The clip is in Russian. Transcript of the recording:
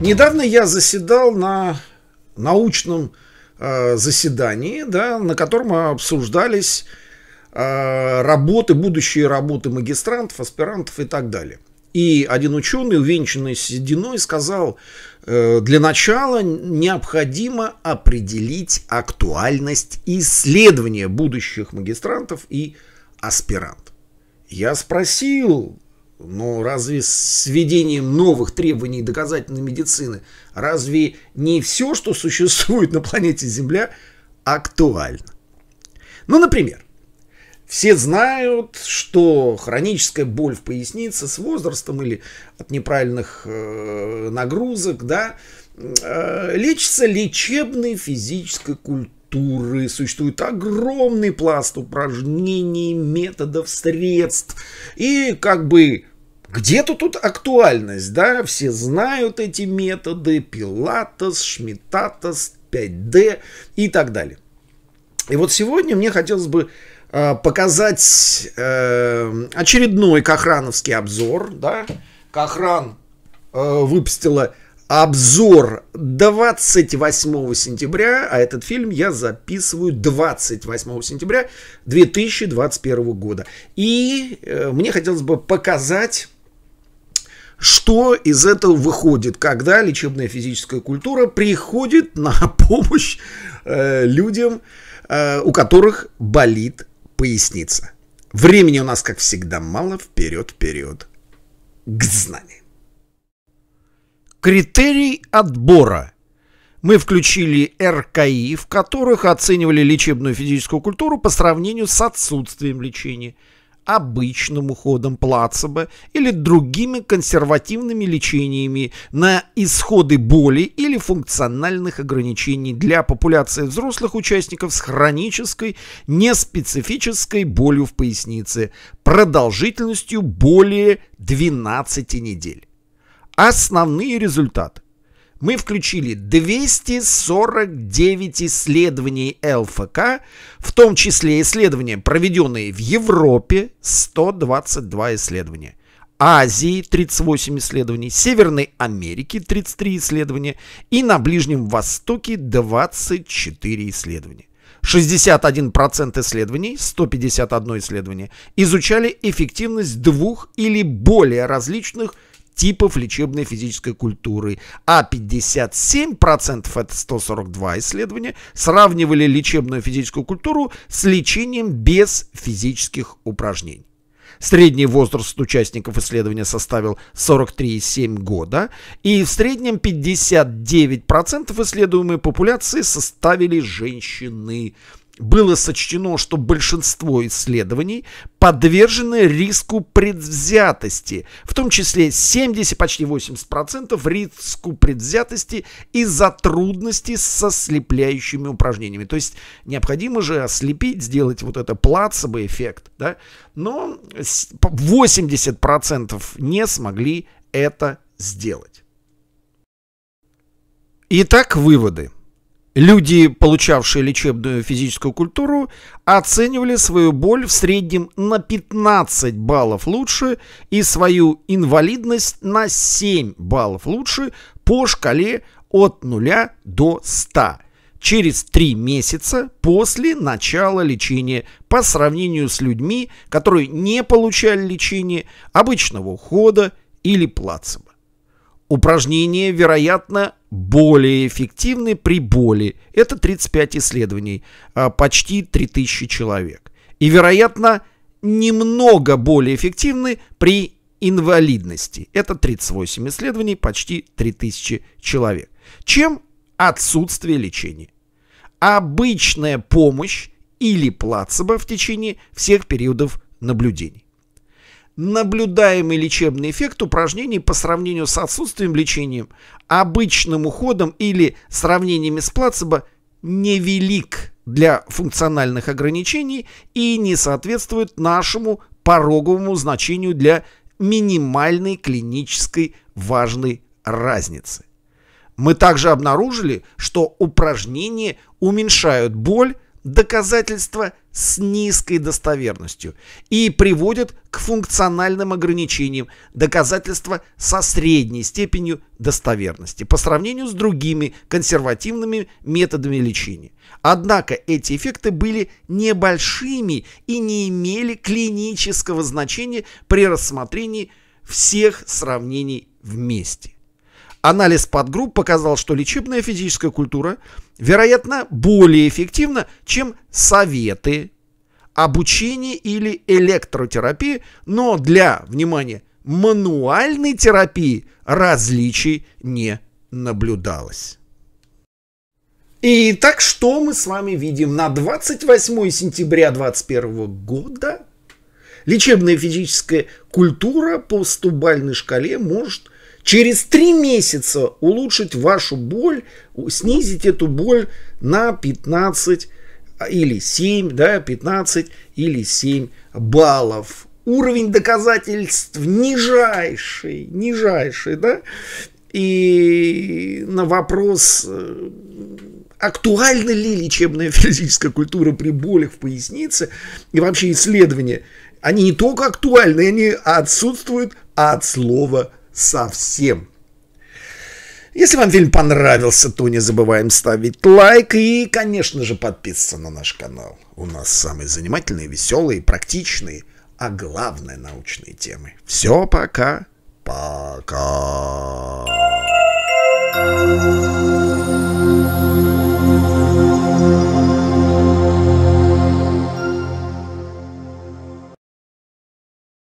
Недавно я заседал на научном э, заседании, да, на котором обсуждались э, работы, будущие работы магистрантов, аспирантов и так далее. И один ученый, увенчанный сединой, сказал, э, для начала необходимо определить актуальность исследования будущих магистрантов и аспирантов. Я спросил но ну, разве с введением новых требований доказательной медицины, разве не все, что существует на планете Земля, актуально? Ну, например, все знают, что хроническая боль в пояснице с возрастом или от неправильных э, нагрузок, да, э, лечится лечебной физической культурой существует огромный пласт упражнений, методов, средств. И как бы где-то тут актуальность, да, все знают эти методы, Пилатес, Шмитатес, 5D и так далее. И вот сегодня мне хотелось бы э, показать э, очередной кахрановский обзор, да, Кахран э, выпустила обзор 28 сентября, а этот фильм я записываю 28 сентября 2021 года. И э, мне хотелось бы показать что из этого выходит, когда лечебная физическая культура приходит на помощь э, людям, э, у которых болит поясница? Времени у нас, как всегда, мало. Вперед, вперед к знаниям. Критерий отбора. Мы включили РКИ, в которых оценивали лечебную физическую культуру по сравнению с отсутствием лечения – обычным уходом плацебо или другими консервативными лечениями на исходы боли или функциональных ограничений для популяции взрослых участников с хронической неспецифической болью в пояснице продолжительностью более 12 недель. Основные результаты мы включили 249 исследований ЛФК, в том числе исследования, проведенные в Европе, 122 исследования. Азии 38 исследований, Северной Америки 33 исследования и на Ближнем Востоке 24 исследования. 61% исследований, 151 исследование, изучали эффективность двух или более различных типов лечебной физической культуры, а 57% это 142 исследования сравнивали лечебную физическую культуру с лечением без физических упражнений. Средний возраст участников исследования составил 43,7 года, и в среднем 59% исследуемой популяции составили женщины, было сочтено, что большинство исследований подвержены риску предвзятости, в том числе 70, почти 80% риску предвзятости из-за трудностей со слепляющими упражнениями. То есть необходимо же ослепить, сделать вот это плацебо эффект, да? но 80% не смогли это сделать. Итак, выводы. Люди, получавшие лечебную физическую культуру, оценивали свою боль в среднем на 15 баллов лучше и свою инвалидность на 7 баллов лучше по шкале от 0 до 100 через 3 месяца после начала лечения по сравнению с людьми, которые не получали лечение обычного ухода или плацебо. Упражнения, вероятно, более эффективны при боли. Это 35 исследований, а, почти 3000 человек. И, вероятно, немного более эффективны при инвалидности. Это 38 исследований, почти 3000 человек. Чем отсутствие лечения? Обычная помощь или плацебо в течение всех периодов наблюдений наблюдаемый лечебный эффект упражнений по сравнению с отсутствием лечения, обычным уходом или сравнениями с плацебо невелик для функциональных ограничений и не соответствует нашему пороговому значению для минимальной клинической важной разницы. Мы также обнаружили, что упражнения уменьшают боль доказательства с низкой достоверностью и приводят к функциональным ограничениям доказательства со средней степенью достоверности по сравнению с другими консервативными методами лечения. Однако эти эффекты были небольшими и не имели клинического значения при рассмотрении всех сравнений вместе. Анализ подгрупп показал, что лечебная физическая культура, вероятно, более эффективна, чем советы, обучение или электротерапия, но для, внимания мануальной терапии различий не наблюдалось. Итак, что мы с вами видим на 28 сентября 2021 года? Лечебная физическая культура по стубальной шкале может через три месяца улучшить вашу боль, снизить эту боль на 15 а, или 7, да, 15 или 7 баллов. Уровень доказательств нижайший, нижайший, да. И на вопрос, э, актуальна ли лечебная физическая культура при болях в пояснице и вообще исследования, они не только актуальны, они отсутствуют от слова совсем. Если вам фильм понравился, то не забываем ставить лайк и, конечно же, подписываться на наш канал. У нас самые занимательные, веселые, практичные, а главное научные темы. Все, пока. Пока.